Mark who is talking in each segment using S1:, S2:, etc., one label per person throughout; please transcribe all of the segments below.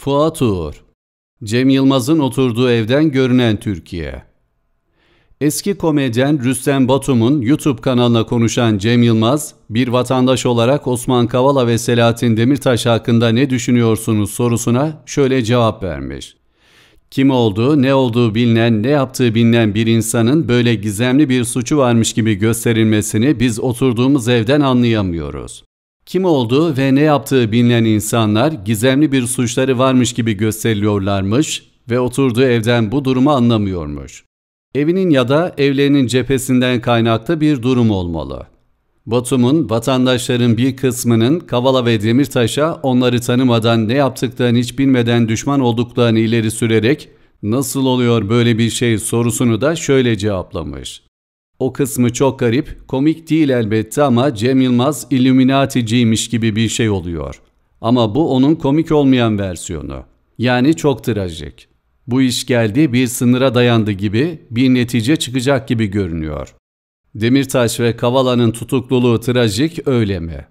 S1: Fuat Uğur Cem Yılmaz'ın oturduğu evden görünen Türkiye Eski komedyen Rüstem Batum'un YouTube kanalına konuşan Cem Yılmaz, bir vatandaş olarak Osman Kavala ve Selahattin Demirtaş hakkında ne düşünüyorsunuz sorusuna şöyle cevap vermiş. Kim olduğu, ne olduğu bilinen, ne yaptığı bilinen bir insanın böyle gizemli bir suçu varmış gibi gösterilmesini biz oturduğumuz evden anlayamıyoruz. Kim olduğu ve ne yaptığı bilinen insanlar gizemli bir suçları varmış gibi gösteriliyorlarmış ve oturduğu evden bu durumu anlamıyormuş. Evinin ya da evlerinin cephesinden kaynaklı bir durum olmalı. Batum'un vatandaşların bir kısmının Kavala ve Demirtaş'a onları tanımadan ne yaptıklarını hiç bilmeden düşman olduklarını ileri sürerek nasıl oluyor böyle bir şey sorusunu da şöyle cevaplamış. O kısmı çok garip, komik değil elbette ama Cem Yılmaz Illuminati'ciymiş gibi bir şey oluyor. Ama bu onun komik olmayan versiyonu. Yani çok trajik. Bu iş geldi bir sınıra dayandı gibi bir netice çıkacak gibi görünüyor. Demirtaş ve Kavala'nın tutukluluğu trajik öyle mi?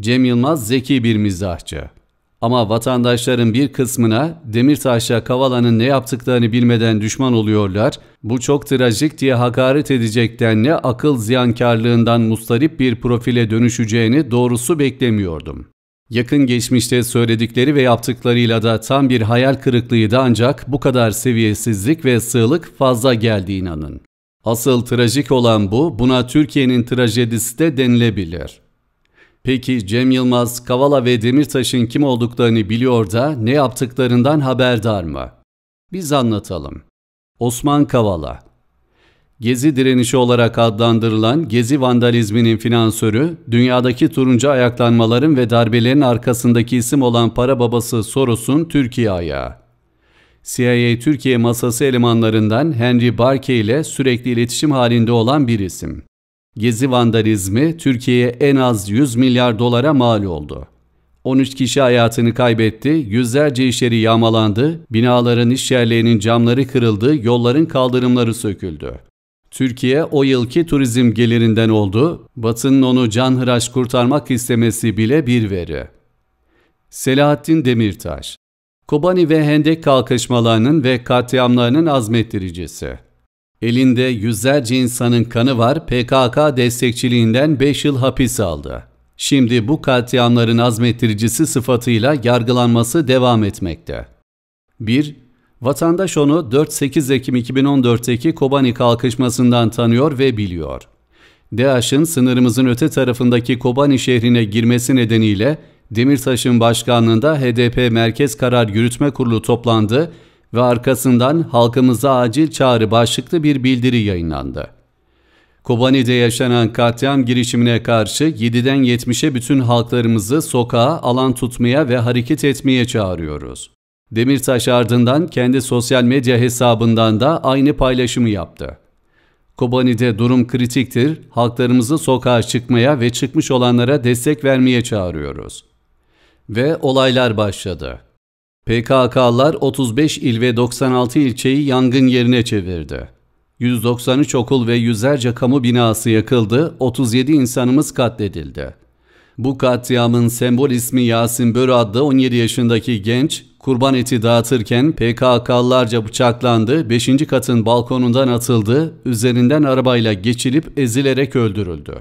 S1: Cem Yılmaz zeki bir mizahçı. Ama vatandaşların bir kısmına Demirtaş'la Kavala'nın ne yaptıklarını bilmeden düşman oluyorlar, bu çok trajik diye hakaret edecek denli akıl ziyankarlığından mustarip bir profile dönüşeceğini doğrusu beklemiyordum. Yakın geçmişte söyledikleri ve yaptıklarıyla da tam bir hayal kırıklığıydı ancak bu kadar seviyesizlik ve sığlık fazla geldi inanın. Asıl trajik olan bu, buna Türkiye'nin trajedisi de denilebilir. Peki Cem Yılmaz, Kavala ve Demirtaş'ın kim olduklarını biliyor da ne yaptıklarından haberdar mı? Biz anlatalım. Osman Kavala Gezi direnişi olarak adlandırılan Gezi vandalizminin finansörü, dünyadaki turuncu ayaklanmaların ve darbelerin arkasındaki isim olan para babası Soros'un Türkiye ayağı. CIA Türkiye masası elemanlarından Henry Barkey ile sürekli iletişim halinde olan bir isim. Gezi vandalizmi Türkiye'ye en az 100 milyar dolara mal oldu. 13 kişi hayatını kaybetti, yüzlerce iş yağmalandı, binaların iş yerlerinin camları kırıldı, yolların kaldırımları söküldü. Türkiye o yılki turizm gelirinden oldu, Batı'nın onu canhıraş kurtarmak istemesi bile bir veri. Selahattin Demirtaş Kobani ve Hendek kalkışmalarının ve katliamlarının azmettiricisi. Elinde yüzlerce insanın kanı var PKK destekçiliğinden 5 yıl hapis aldı. Şimdi bu katliamların azmettiricisi sıfatıyla yargılanması devam etmekte. 1. Vatandaş onu 4-8 Ekim 2014'teki Kobani kalkışmasından tanıyor ve biliyor. DAEŞ'in sınırımızın öte tarafındaki Kobani şehrine girmesi nedeniyle Demirtaş'ın başkanlığında HDP Merkez Karar Yürütme Kurulu toplandı ve arkasından halkımıza acil çağrı başlıklı bir bildiri yayınlandı. Kobani'de yaşanan katliam girişimine karşı 7'den 70'e bütün halklarımızı sokağa, alan tutmaya ve hareket etmeye çağırıyoruz. Demirtaş ardından kendi sosyal medya hesabından da aynı paylaşımı yaptı. Kobani'de durum kritiktir, halklarımızı sokağa çıkmaya ve çıkmış olanlara destek vermeye çağırıyoruz. Ve olaylar başladı. PKK'lar 35 il ve 96 ilçeyi yangın yerine çevirdi. 193 okul ve yüzlerce kamu binası yakıldı, 37 insanımız katledildi. Bu katliamın sembol ismi Yasin Börü adlı 17 yaşındaki genç, kurban eti dağıtırken PKK'larca bıçaklandı, 5. katın balkonundan atıldı, üzerinden arabayla geçilip ezilerek öldürüldü.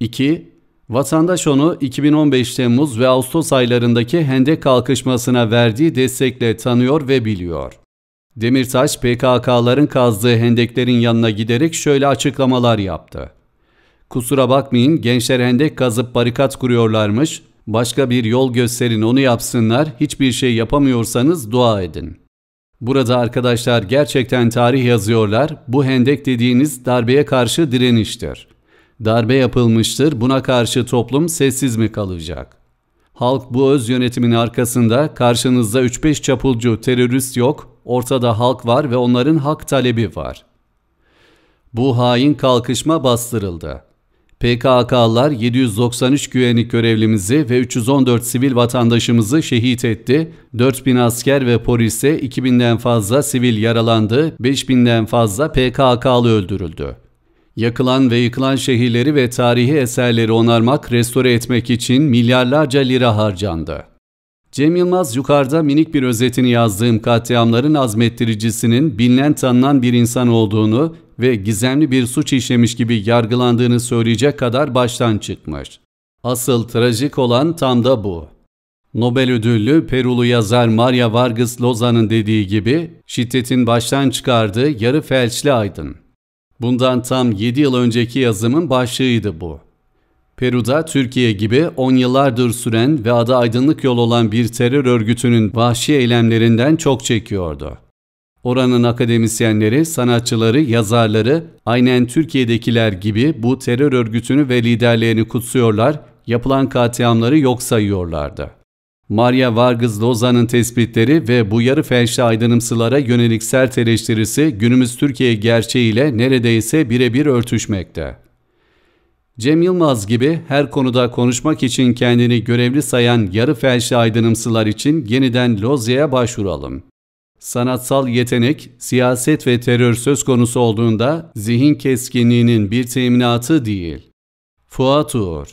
S1: 2. Vatandaş onu 2015 Temmuz ve Ağustos aylarındaki hendek kalkışmasına verdiği destekle tanıyor ve biliyor. Demirtaş PKK'ların kazdığı hendeklerin yanına giderek şöyle açıklamalar yaptı. Kusura bakmayın gençler hendek kazıp barikat kuruyorlarmış, başka bir yol gösterin onu yapsınlar, hiçbir şey yapamıyorsanız dua edin. Burada arkadaşlar gerçekten tarih yazıyorlar, bu hendek dediğiniz darbeye karşı direniştir.'' Darbe yapılmıştır, buna karşı toplum sessiz mi kalacak? Halk bu öz yönetimin arkasında karşınızda 3-5 çapulcu terörist yok, ortada halk var ve onların hak talebi var. Bu hain kalkışma bastırıldı. PKK'lar 793 güvenlik görevlimizi ve 314 sivil vatandaşımızı şehit etti. 4000 asker ve polise 2000'den fazla sivil yaralandı, 5000'den fazla PKK'lı öldürüldü. Yakılan ve yıkılan şehirleri ve tarihi eserleri onarmak, restore etmek için milyarlarca lira harcandı. Cem Yılmaz yukarıda minik bir özetini yazdığım katliamların azmettiricisinin bilinen tanınan bir insan olduğunu ve gizemli bir suç işlemiş gibi yargılandığını söyleyecek kadar baştan çıkmış. Asıl trajik olan tam da bu. Nobel ödüllü Perulu yazar Maria Vargas Loza'nın dediği gibi şiddetin baştan çıkardığı yarı felçli aydın. Bundan tam 7 yıl önceki yazımın başlığıydı bu. Peru'da Türkiye gibi 10 yıllardır süren ve adı aydınlık yol olan bir terör örgütünün vahşi eylemlerinden çok çekiyordu. Oranın akademisyenleri, sanatçıları, yazarları aynen Türkiye'dekiler gibi bu terör örgütünü ve liderlerini kutsuyorlar, yapılan katliamları yok sayıyorlardı. Maria Vargas Loza'nın tespitleri ve bu yarı felçli aydınımsılara yönelik sert eleştirisi günümüz Türkiye gerçeğiyle neredeyse birebir örtüşmekte. Cem Yılmaz gibi her konuda konuşmak için kendini görevli sayan yarı felçli aydınımsılar için yeniden Lozya'ya başvuralım. Sanatsal yetenek, siyaset ve terör söz konusu olduğunda zihin keskinliğinin bir teminatı değil. Fuat Uğur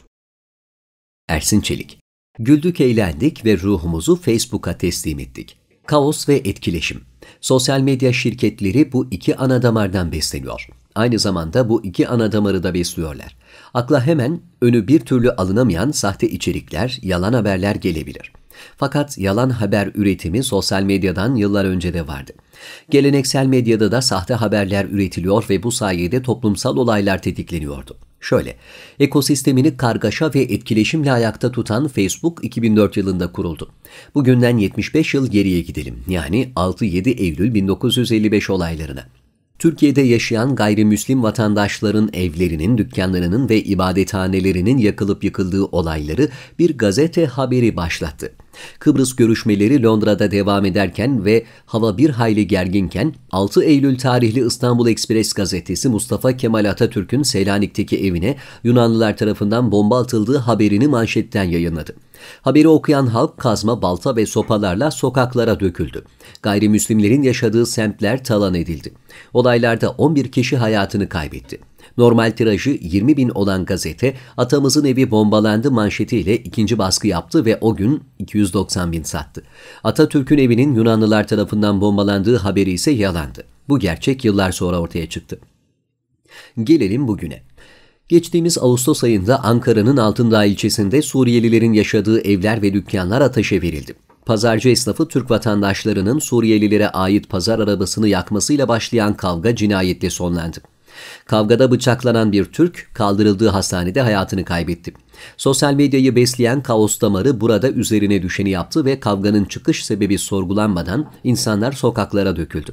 S2: Ersin Çelik
S1: Güldük, eğlendik ve ruhumuzu Facebook'a teslim
S2: ettik. Kaos ve etkileşim. Sosyal medya şirketleri bu iki ana damardan besleniyor. Aynı zamanda bu iki ana damarı da besliyorlar. Akla hemen önü bir türlü alınamayan sahte içerikler, yalan haberler gelebilir. Fakat yalan haber üretimi sosyal medyadan yıllar önce de vardı. Geleneksel medyada da sahte haberler üretiliyor ve bu sayede toplumsal olaylar tetikleniyordu. Şöyle, ekosistemini kargaşa ve etkileşimle ayakta tutan Facebook 2004 yılında kuruldu. Bugünden 75 yıl geriye gidelim, yani 6-7 Eylül 1955 olaylarına. Türkiye'de yaşayan gayrimüslim vatandaşların evlerinin, dükkanlarının ve ibadethanelerinin yakılıp yıkıldığı olayları bir gazete haberi başlattı. Kıbrıs görüşmeleri Londra'da devam ederken ve hava bir hayli gerginken 6 Eylül tarihli İstanbul Ekspres gazetesi Mustafa Kemal Atatürk'ün Selanik'teki evine Yunanlılar tarafından bomba atıldığı haberini manşetten yayınladı. Haberi okuyan halk kazma, balta ve sopalarla sokaklara döküldü. Gayrimüslimlerin yaşadığı semtler talan edildi. Olaylarda 11 kişi hayatını kaybetti. Normal tirajı 20 bin olan gazete Atamızın Evi Bombalandı manşetiyle ikinci baskı yaptı ve o gün 290 bin sattı. Atatürk'ün evinin Yunanlılar tarafından bombalandığı haberi ise yalandı. Bu gerçek yıllar sonra ortaya çıktı. Gelelim bugüne. Geçtiğimiz Ağustos ayında Ankara'nın Altındağ ilçesinde Suriyelilerin yaşadığı evler ve dükkanlar ateşe verildi. Pazarcı esnafı Türk vatandaşlarının Suriyelilere ait pazar arabasını yakmasıyla başlayan kavga cinayetle sonlandı. Kavgada bıçaklanan bir Türk kaldırıldığı hastanede hayatını kaybetti. Sosyal medyayı besleyen kaos damarı burada üzerine düşeni yaptı ve kavganın çıkış sebebi sorgulanmadan insanlar sokaklara döküldü.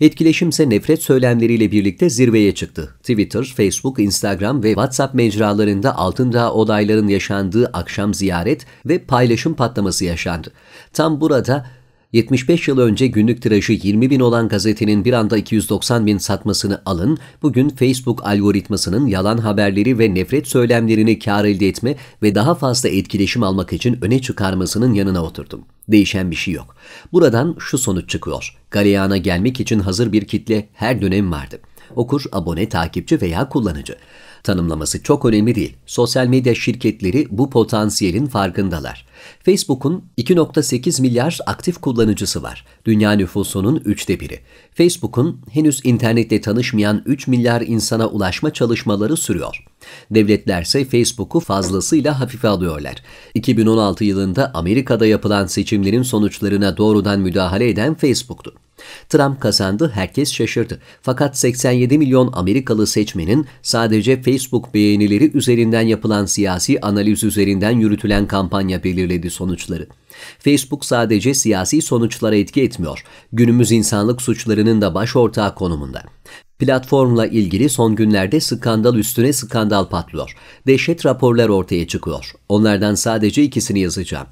S2: Etkileşimse nefret söylemleriyle birlikte zirveye çıktı. Twitter, Facebook, Instagram ve WhatsApp mecralarında Altındağ olayların yaşandığı akşam ziyaret ve paylaşım patlaması yaşandı. Tam burada 75 yıl önce günlük tirajı 20 bin olan gazetenin bir anda 290 bin satmasını alın, bugün Facebook algoritmasının yalan haberleri ve nefret söylemlerini kar elde etme ve daha fazla etkileşim almak için öne çıkarmasının yanına oturdum. Değişen bir şey yok. Buradan şu sonuç çıkıyor. Galeyana gelmek için hazır bir kitle her dönem vardı.'' Okur, abone, takipçi veya kullanıcı. Tanımlaması çok önemli değil. Sosyal medya şirketleri bu potansiyelin farkındalar. Facebook'un 2.8 milyar aktif kullanıcısı var. Dünya nüfusunun üçte biri. Facebook'un henüz internette tanışmayan 3 milyar insana ulaşma çalışmaları sürüyor. Devletlerse Facebook'u fazlasıyla hafife alıyorlar. 2016 yılında Amerika'da yapılan seçimlerin sonuçlarına doğrudan müdahale eden Facebook'tu. Trump kazandı, herkes şaşırdı. Fakat 87 milyon Amerikalı seçmenin sadece Facebook beğenileri üzerinden yapılan siyasi analiz üzerinden yürütülen kampanya belirledi sonuçları. Facebook sadece siyasi sonuçlara etki etmiyor. Günümüz insanlık suçlarının da baş ortağı konumunda. Platformla ilgili son günlerde skandal üstüne skandal patlıyor. Dehşet raporlar ortaya çıkıyor. Onlardan sadece ikisini yazacağım.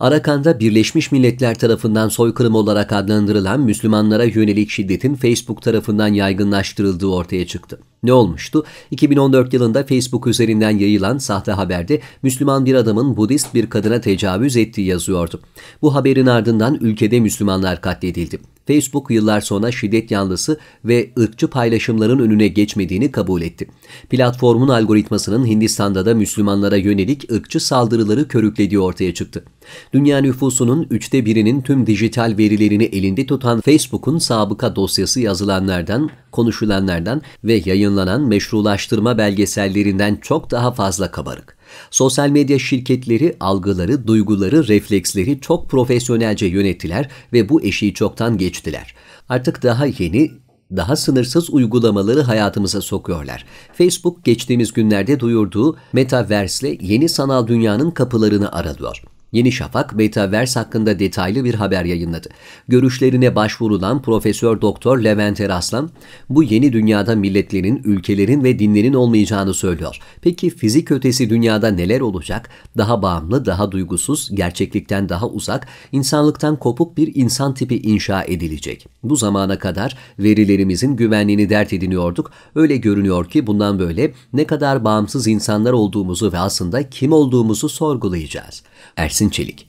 S2: Arakan'da Birleşmiş Milletler tarafından soykırım olarak adlandırılan Müslümanlara yönelik şiddetin Facebook tarafından yaygınlaştırıldığı ortaya çıktı. Ne olmuştu? 2014 yılında Facebook üzerinden yayılan sahte haberde Müslüman bir adamın Budist bir kadına tecavüz ettiği yazıyordu. Bu haberin ardından ülkede Müslümanlar katledildi. Facebook yıllar sonra şiddet yanlısı ve ırkçı paylaşımların önüne geçmediğini kabul etti. Platformun algoritmasının Hindistan'da da Müslümanlara yönelik ırkçı saldırıları körüklediği ortaya çıktı. Dünya nüfusunun üçte birinin tüm dijital verilerini elinde tutan Facebook'un sabıka dosyası yazılanlardan, konuşulanlardan ve yayınlananlardan yayınlanan meşrulaştırma belgesellerinden çok daha fazla kabarık. Sosyal medya şirketleri algıları, duyguları, refleksleri çok profesyonelce yönettiler ve bu eşiği çoktan geçtiler. Artık daha yeni, daha sınırsız uygulamaları hayatımıza sokuyorlar. Facebook geçtiğimiz günlerde duyurduğu Metaverse'le yeni sanal dünyanın kapılarını aralıyor. Yeni Şafak, Betavers hakkında detaylı bir haber yayınladı. Görüşlerine başvurulan Profesör Doktor Levent Eraslan, bu yeni dünyada milletlerin, ülkelerin ve dinlerin olmayacağını söylüyor. Peki fizik ötesi dünyada neler olacak? Daha bağımlı, daha duygusuz, gerçeklikten daha uzak, insanlıktan kopuk bir insan tipi inşa edilecek. Bu zamana kadar verilerimizin güvenliğini dert ediniyorduk. Öyle görünüyor ki bundan böyle ne kadar bağımsız insanlar olduğumuzu ve aslında kim olduğumuzu sorgulayacağız.
S1: Ersin Ersin Çelik